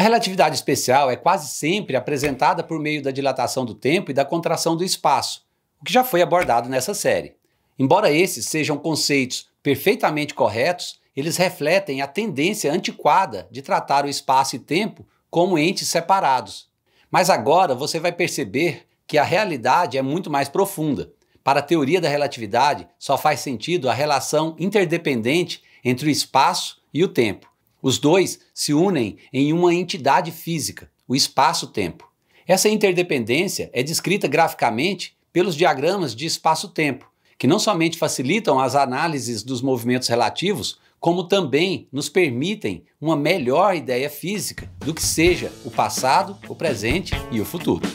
A relatividade especial é quase sempre apresentada por meio da dilatação do tempo e da contração do espaço, o que já foi abordado nessa série. Embora esses sejam conceitos perfeitamente corretos, eles refletem a tendência antiquada de tratar o espaço e tempo como entes separados. Mas agora você vai perceber que a realidade é muito mais profunda. Para a teoria da relatividade, só faz sentido a relação interdependente entre o espaço e o tempo. Os dois se unem em uma entidade física, o espaço-tempo. Essa interdependência é descrita graficamente pelos diagramas de espaço-tempo, que não somente facilitam as análises dos movimentos relativos, como também nos permitem uma melhor ideia física do que seja o passado, o presente e o futuro.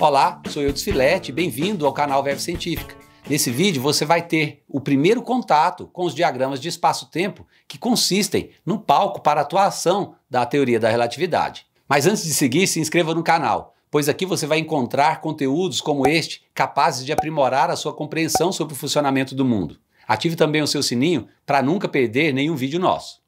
Olá, sou eu Desfilete, bem-vindo ao canal Verve Científica. Nesse vídeo você vai ter o primeiro contato com os diagramas de espaço-tempo que consistem no palco para a atuação da teoria da relatividade. Mas antes de seguir, se inscreva no canal, pois aqui você vai encontrar conteúdos como este capazes de aprimorar a sua compreensão sobre o funcionamento do mundo. Ative também o seu sininho para nunca perder nenhum vídeo nosso.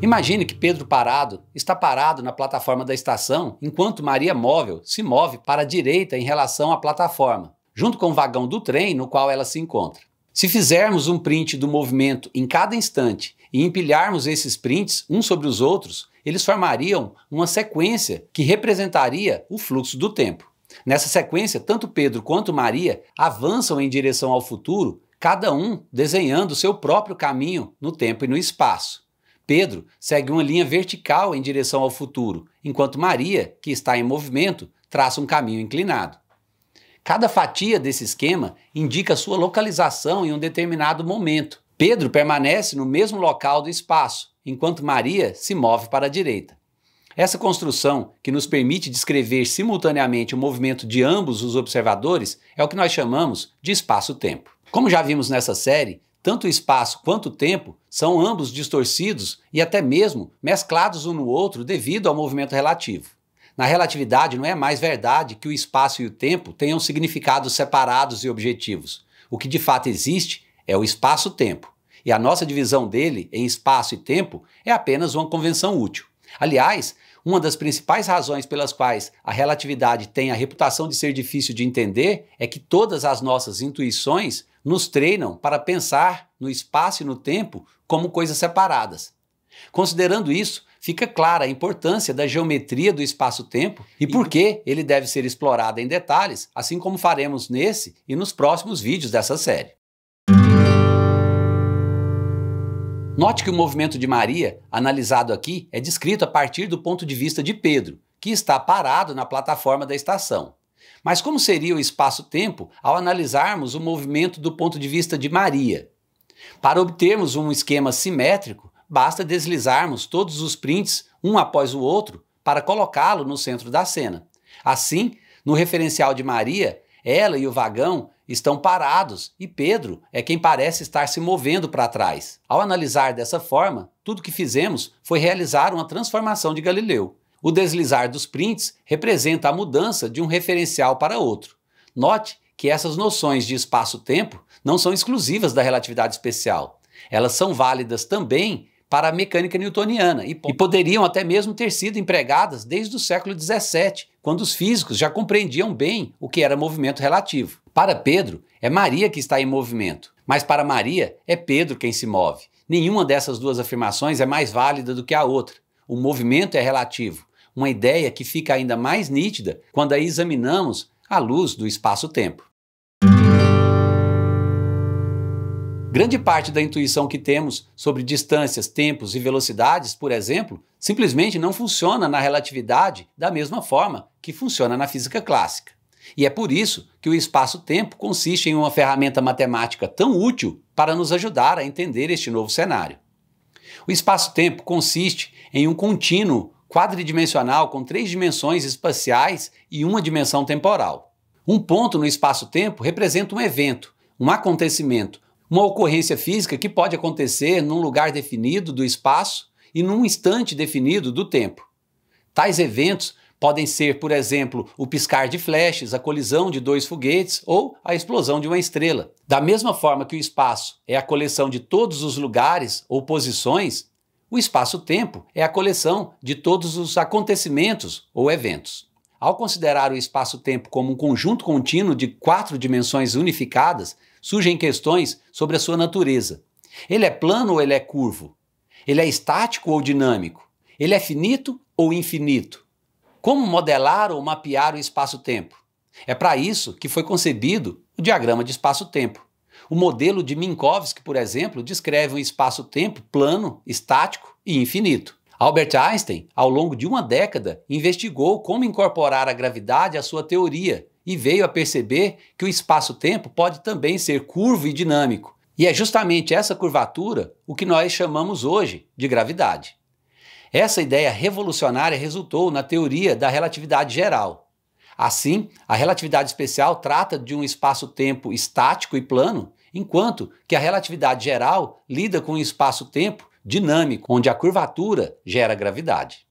Imagine que Pedro parado está parado na plataforma da estação, enquanto Maria móvel se move para a direita em relação à plataforma, junto com o vagão do trem no qual ela se encontra. Se fizermos um print do movimento em cada instante e empilharmos esses prints uns sobre os outros, eles formariam uma sequência que representaria o fluxo do tempo. Nessa sequência, tanto Pedro quanto Maria avançam em direção ao futuro, cada um desenhando seu próprio caminho no tempo e no espaço. Pedro segue uma linha vertical em direção ao futuro, enquanto Maria, que está em movimento, traça um caminho inclinado. Cada fatia desse esquema indica sua localização em um determinado momento. Pedro permanece no mesmo local do espaço, enquanto Maria se move para a direita. Essa construção, que nos permite descrever simultaneamente o movimento de ambos os observadores, é o que nós chamamos de espaço-tempo. Como já vimos nessa série, tanto o espaço quanto o tempo são ambos distorcidos e até mesmo mesclados um no outro devido ao movimento relativo. Na relatividade, não é mais verdade que o espaço e o tempo tenham significados separados e objetivos. O que de fato existe é o espaço-tempo, e a nossa divisão dele em espaço e tempo é apenas uma convenção útil. Aliás, uma das principais razões pelas quais a relatividade tem a reputação de ser difícil de entender é que todas as nossas intuições nos treinam para pensar no espaço e no tempo como coisas separadas. Considerando isso, fica clara a importância da geometria do espaço-tempo e por que ele deve ser explorado em detalhes, assim como faremos nesse e nos próximos vídeos dessa série. Note que o movimento de Maria, analisado aqui, é descrito a partir do ponto de vista de Pedro, que está parado na plataforma da estação. Mas como seria o espaço-tempo ao analisarmos o movimento do ponto de vista de Maria? Para obtermos um esquema simétrico, basta deslizarmos todos os prints um após o outro para colocá-lo no centro da cena. Assim, no referencial de Maria, ela e o vagão estão parados e Pedro é quem parece estar se movendo para trás. Ao analisar dessa forma, tudo que fizemos foi realizar uma transformação de Galileu. O deslizar dos prints representa a mudança de um referencial para outro. Note que essas noções de espaço-tempo não são exclusivas da relatividade especial. Elas são válidas também para a mecânica newtoniana e, e poderiam até mesmo ter sido empregadas desde o século XVII, quando os físicos já compreendiam bem o que era movimento relativo. Para Pedro, é Maria que está em movimento, mas para Maria é Pedro quem se move. Nenhuma dessas duas afirmações é mais válida do que a outra. O movimento é relativo uma ideia que fica ainda mais nítida quando a examinamos à luz do espaço-tempo. Grande parte da intuição que temos sobre distâncias, tempos e velocidades, por exemplo, simplesmente não funciona na relatividade da mesma forma que funciona na física clássica. E é por isso que o espaço-tempo consiste em uma ferramenta matemática tão útil para nos ajudar a entender este novo cenário. O espaço-tempo consiste em um contínuo quadridimensional com três dimensões espaciais e uma dimensão temporal. Um ponto no espaço-tempo representa um evento, um acontecimento, uma ocorrência física que pode acontecer num lugar definido do espaço e num instante definido do tempo. Tais eventos podem ser, por exemplo, o piscar de flechas, a colisão de dois foguetes ou a explosão de uma estrela. Da mesma forma que o espaço é a coleção de todos os lugares ou posições, o espaço-tempo é a coleção de todos os acontecimentos ou eventos. Ao considerar o espaço-tempo como um conjunto contínuo de quatro dimensões unificadas, surgem questões sobre a sua natureza. Ele é plano ou ele é curvo? Ele é estático ou dinâmico? Ele é finito ou infinito? Como modelar ou mapear o espaço-tempo? É para isso que foi concebido o diagrama de espaço-tempo. O modelo de Minkowski, por exemplo, descreve um espaço-tempo plano, estático e infinito. Albert Einstein, ao longo de uma década, investigou como incorporar a gravidade à sua teoria e veio a perceber que o espaço-tempo pode também ser curvo e dinâmico. E é justamente essa curvatura o que nós chamamos hoje de gravidade. Essa ideia revolucionária resultou na teoria da relatividade geral. Assim, a relatividade especial trata de um espaço-tempo estático e plano enquanto que a relatividade geral lida com o espaço-tempo dinâmico, onde a curvatura gera gravidade.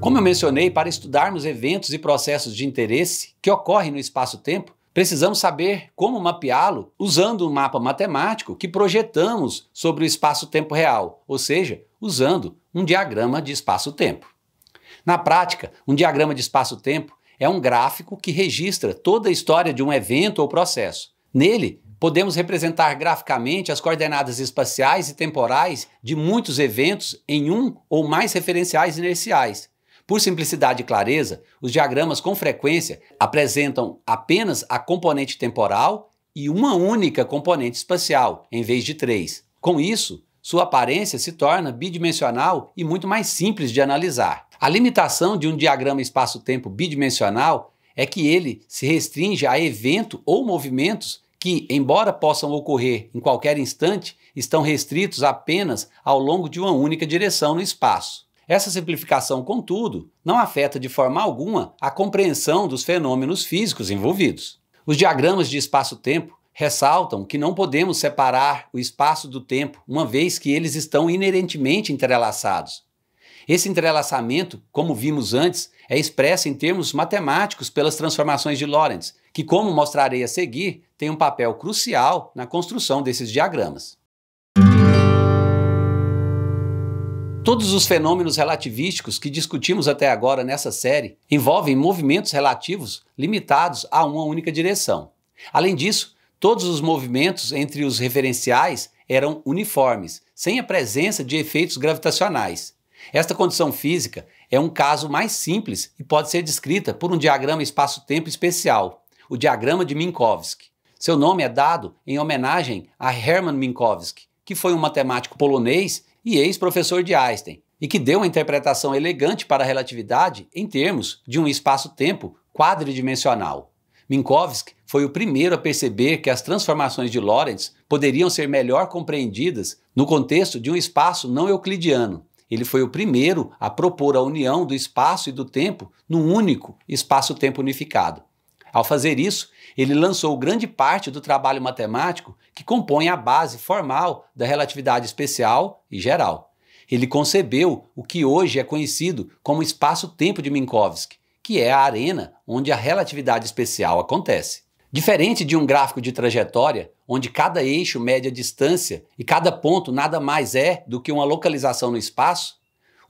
Como eu mencionei, para estudarmos eventos e processos de interesse que ocorrem no espaço-tempo, precisamos saber como mapeá-lo usando um mapa matemático que projetamos sobre o espaço-tempo real, ou seja, usando um diagrama de espaço-tempo. Na prática, um diagrama de espaço-tempo é um gráfico que registra toda a história de um evento ou processo. Nele, podemos representar graficamente as coordenadas espaciais e temporais de muitos eventos em um ou mais referenciais inerciais. Por simplicidade e clareza, os diagramas com frequência apresentam apenas a componente temporal e uma única componente espacial, em vez de três. Com isso, sua aparência se torna bidimensional e muito mais simples de analisar. A limitação de um diagrama espaço-tempo bidimensional é que ele se restringe a evento ou movimentos que, embora possam ocorrer em qualquer instante, estão restritos apenas ao longo de uma única direção no espaço. Essa simplificação, contudo, não afeta de forma alguma a compreensão dos fenômenos físicos envolvidos. Os diagramas de espaço-tempo ressaltam que não podemos separar o espaço do tempo, uma vez que eles estão inerentemente entrelaçados. Esse entrelaçamento, como vimos antes, é expresso em termos matemáticos pelas transformações de Lorentz, que, como mostrarei a seguir, tem um papel crucial na construção desses diagramas. Todos os fenômenos relativísticos que discutimos até agora nessa série envolvem movimentos relativos limitados a uma única direção. Além disso, todos os movimentos entre os referenciais eram uniformes, sem a presença de efeitos gravitacionais. Esta condição física é um caso mais simples e pode ser descrita por um diagrama espaço-tempo especial, o diagrama de Minkowski. Seu nome é dado em homenagem a Hermann Minkowski, que foi um matemático polonês e ex-professor de Einstein, e que deu uma interpretação elegante para a relatividade em termos de um espaço-tempo quadridimensional. Minkowski foi o primeiro a perceber que as transformações de Lorentz poderiam ser melhor compreendidas no contexto de um espaço não euclidiano, ele foi o primeiro a propor a união do espaço e do tempo num único espaço-tempo unificado. Ao fazer isso, ele lançou grande parte do trabalho matemático que compõe a base formal da relatividade especial e geral. Ele concebeu o que hoje é conhecido como espaço-tempo de Minkowski, que é a arena onde a relatividade especial acontece. Diferente de um gráfico de trajetória, onde cada eixo mede a distância e cada ponto nada mais é do que uma localização no espaço,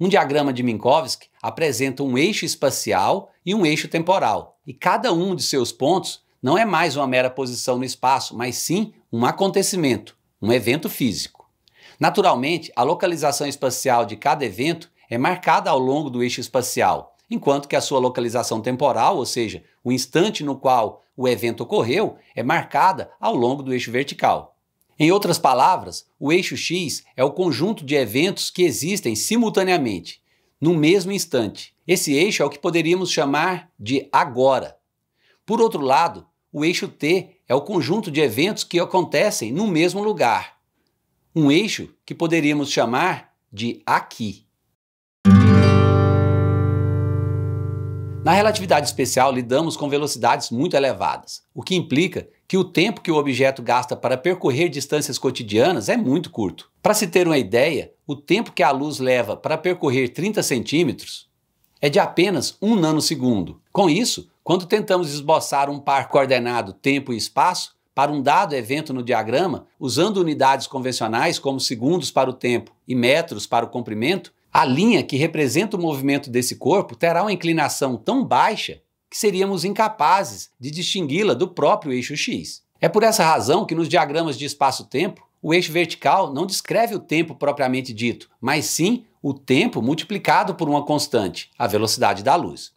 um diagrama de Minkowski apresenta um eixo espacial e um eixo temporal, e cada um de seus pontos não é mais uma mera posição no espaço, mas sim um acontecimento, um evento físico. Naturalmente, a localização espacial de cada evento é marcada ao longo do eixo espacial, enquanto que a sua localização temporal, ou seja, o instante no qual o evento ocorreu, é marcada ao longo do eixo vertical. Em outras palavras, o eixo X é o conjunto de eventos que existem simultaneamente, no mesmo instante. Esse eixo é o que poderíamos chamar de agora. Por outro lado, o eixo T é o conjunto de eventos que acontecem no mesmo lugar. Um eixo que poderíamos chamar de aqui. Na relatividade especial, lidamos com velocidades muito elevadas, o que implica que o tempo que o objeto gasta para percorrer distâncias cotidianas é muito curto. Para se ter uma ideia, o tempo que a luz leva para percorrer 30 centímetros é de apenas 1 nanosegundo. Com isso, quando tentamos esboçar um par coordenado tempo e espaço para um dado evento no diagrama, usando unidades convencionais como segundos para o tempo e metros para o comprimento, a linha que representa o movimento desse corpo terá uma inclinação tão baixa que seríamos incapazes de distingui-la do próprio eixo x. É por essa razão que nos diagramas de espaço-tempo, o eixo vertical não descreve o tempo propriamente dito, mas sim o tempo multiplicado por uma constante, a velocidade da luz.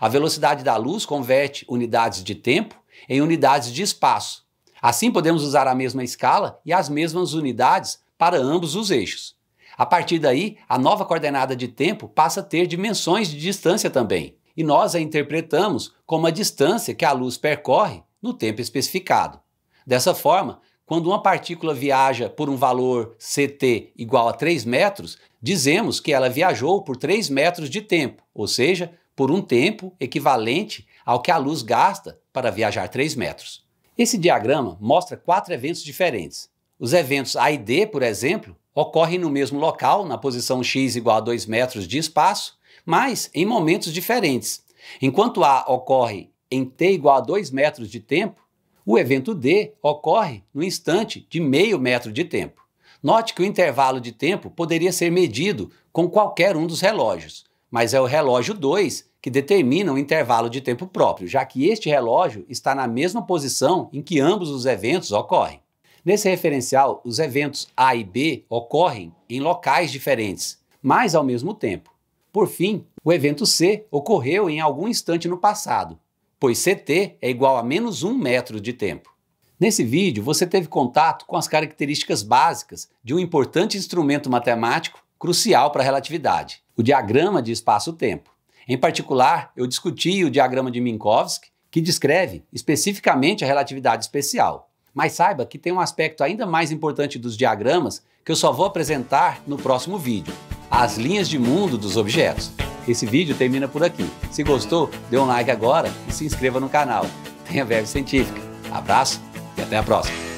A velocidade da luz converte unidades de tempo em unidades de espaço. Assim, podemos usar a mesma escala e as mesmas unidades para ambos os eixos. A partir daí, a nova coordenada de tempo passa a ter dimensões de distância também, e nós a interpretamos como a distância que a luz percorre no tempo especificado. Dessa forma, quando uma partícula viaja por um valor CT igual a 3 metros, dizemos que ela viajou por 3 metros de tempo, ou seja, por um tempo equivalente ao que a luz gasta para viajar 3 metros. Esse diagrama mostra quatro eventos diferentes. Os eventos A e D, por exemplo, ocorrem no mesmo local, na posição x igual a 2 metros de espaço, mas em momentos diferentes. Enquanto A ocorre em t igual a 2 metros de tempo, o evento D ocorre no instante de meio metro de tempo. Note que o intervalo de tempo poderia ser medido com qualquer um dos relógios, mas é o relógio 2 que determina o um intervalo de tempo próprio, já que este relógio está na mesma posição em que ambos os eventos ocorrem. Nesse referencial, os eventos A e B ocorrem em locais diferentes, mas ao mesmo tempo. Por fim, o evento C ocorreu em algum instante no passado, pois CT é igual a menos um metro de tempo. Nesse vídeo, você teve contato com as características básicas de um importante instrumento matemático crucial para a relatividade, o diagrama de espaço-tempo. Em particular, eu discuti o diagrama de Minkowski, que descreve especificamente a relatividade especial. Mas saiba que tem um aspecto ainda mais importante dos diagramas que eu só vou apresentar no próximo vídeo: as linhas de mundo dos objetos. Esse vídeo termina por aqui. Se gostou, dê um like agora e se inscreva no canal. Tenha verve científica. Abraço e até a próxima!